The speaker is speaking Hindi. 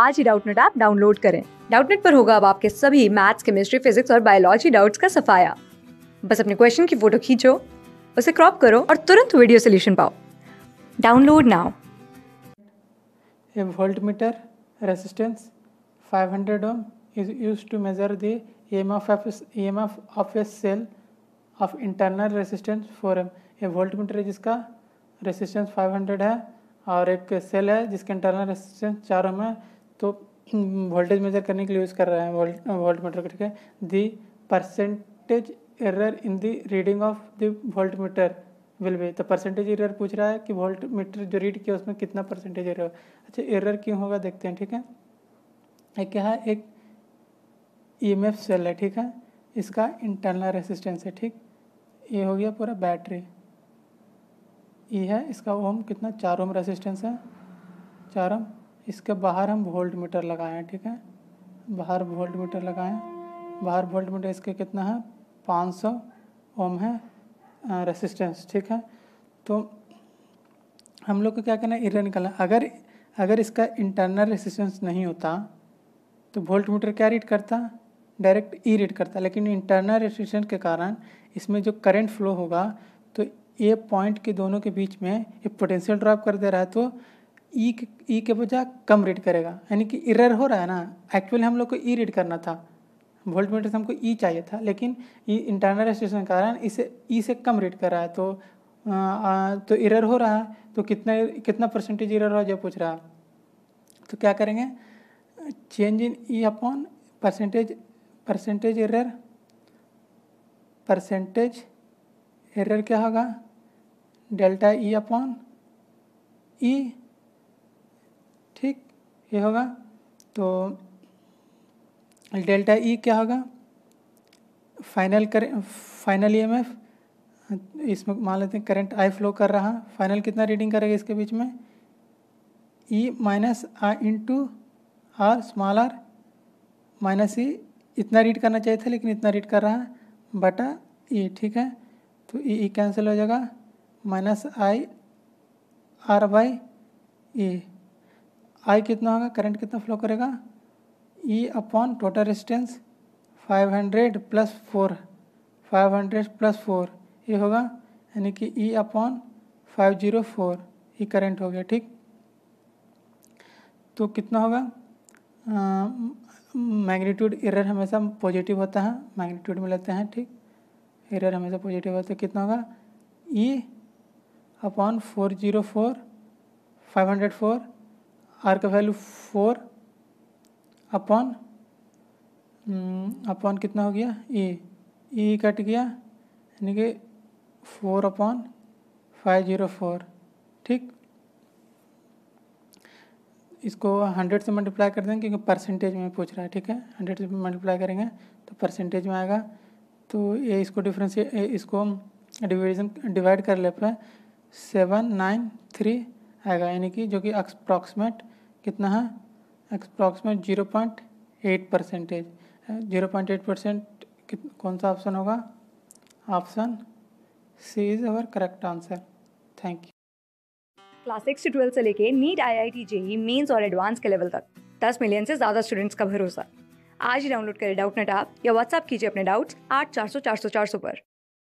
आज ही डाउटनेट ऐप डाउनलोड करें डाउटनेट पर होगा अब आपके सभी मैथ्स केमिस्ट्री फिजिक्स और बायोलॉजी डाउट्स का सफाया बस अपने क्वेश्चन की फोटो खींचो उसे क्रॉप करो और तुरंत वीडियो सोल्यूशन पाओ download now A voltmeter resistance 500 ohm is used to measure the EMF of, EMF of a cell of internal resistance 4 ohm. ये वोल्टमीटर है जिसका रेसिस्टेंस 500 है और एक सेल है जिसके इंटरनल रेसिस्टेंस 4 ओम है तो वोल्टेज मेजर करने के लिए यूज़ कर रहे हैं वोल्ट मीटर ठीक है the percentage error in the reading of the voltmeter will be तो परसेंटेज एरर पूछ रहा है कि वोल्ट मीटर जो रीड किया उसमें कितना परसेंटेज एरर अच्छा एरर क्यों होगा देखते हैं ठीक है एक क्या है एक ई एम एफ सेल है ठीक है इसका इंटरनल रेसिस्टेंस है ठीक ये हो गया पूरा बैटरी ये e है इसका ओम कितना चार ओम रेसिस्टेंस है चार ओम इसके बाहर हम वोल्ट मीटर लगाएं ठीक है बाहर वोल्ट मीटर लगाएं बाहर वोल्ट मीटर इसके कितना है 500 ओम है रेसिस्टेंस ठीक है तो हम लोग को क्या करना है एरिया निकालना अगर अगर इसका इंटरनल रेसिस्टेंस नहीं होता तो वोल्ट मीटर क्या रीड करता डायरेक्ट ई रीड करता लेकिन इंटरनल रेसिस्टेंस के कारण इसमें जो करंट फ्लो होगा तो ए पॉइंट के दोनों के बीच में एक पोटेंशियल ड्रॉप कर दे रहा है तो ई ई के बजाय कम रीड करेगा यानी कि इरर हो रहा है ना एक्चुअली हम लोग को ई रीड करना था वोल्ट मीटर से हमको ई चाहिए था लेकिन ई इंटरनल रजिस्ट्रेशन के कारण इसे ई से कम रीड कर रहा है तो आ, तो इरर हो रहा है तो कितना कितना परसेंटेज इरर हो जब पूछ रहा है तो क्या करेंगे change in E upon percentage percentage error percentage error क्या होगा डेल्टा ई अपॉन ई ये होगा तो डेल्टा ई क्या होगा फाइनल करें फाइनल ई e एम इसमें मान लेते हैं करंट आई फ्लो कर रहा फाइनल कितना रीडिंग करेगा इसके बीच में E minus R into R small r minus E इतना रीड करना चाहिए था लेकिन इतना रीड कर रहा है बटा ई e, ठीक है तो ई ई कैंसिल हो जाएगा minus I R by E I कितना होगा करंट कितना फ्लो करेगा E upon total resistance 500 plus four five hundred plus four ये होगा यानी कि E upon five zero four ये करेंट हो गया ठीक तो कितना होगा मैग्नीट्यूड एरर हमेशा पॉजिटिव होता है मैग्नीट्यूड में लेते हैं ठीक एरर हमेशा पॉजिटिव होता है तो कितना होगा E upon four zero four five hundred four R का वैल्यू फोर अपॉन अपॉन कितना हो गया ए ए कट गया यानी कि four upon five zero four ठीक इसको हंड्रेड से मल्टीप्लाई कर देंगे क्योंकि परसेंटेज में पूछ रहा है ठीक है हंड्रेड से मल्टीप्लाई करेंगे तो परसेंटेज में आएगा तो ये इसको डिफ्रेंसी इसको डिवीजन डिवाइड कर ले पे सेवन नाइन थ्री आएगा यानी कि जो कि अप्रॉक्सीमेट कितना है approximate zero point eight percentage zero point eight percent कौन सा ऑप्शन होगा option C is our correct answer thank you class six से ट्वेल्थ से लेके NEET I I T JEE Mains और एडवांस के लेवल तक दस मिलियन से ज़्यादा स्टूडेंट्स का भरोसा आज ही डाउनलोड करें डाउट नेट आप या व्हाट्सअप कीजिए अपने डाउट्स आठ चार सौ चार सौ चार सौ पर